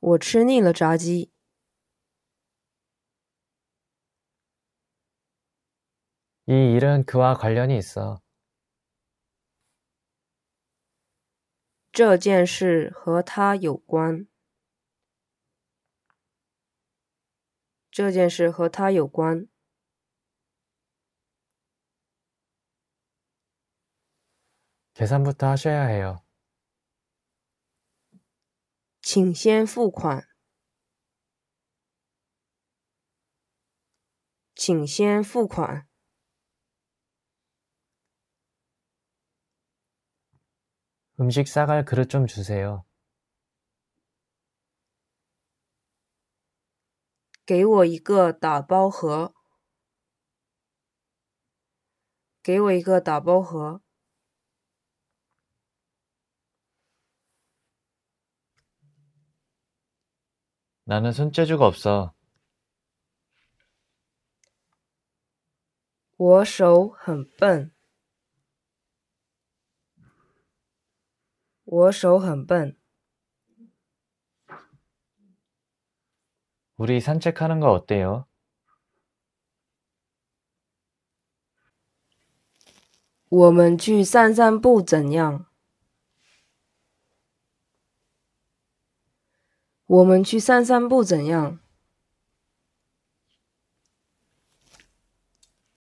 我吃腻了炸鸡。이일은그와관련이있 어。 这件事和他有关。这件事和他有关。계산부터하셔야해요请先付款。请先付款。음식싸갈그릇좀주세 요。 给我一个打包盒。给我一个打包盒。 나는 손재주가 없어. 我手很笨.我手很笨. 우리 산책하는 거 어때요? "我们去散散步怎样？"我们去散散步，怎样？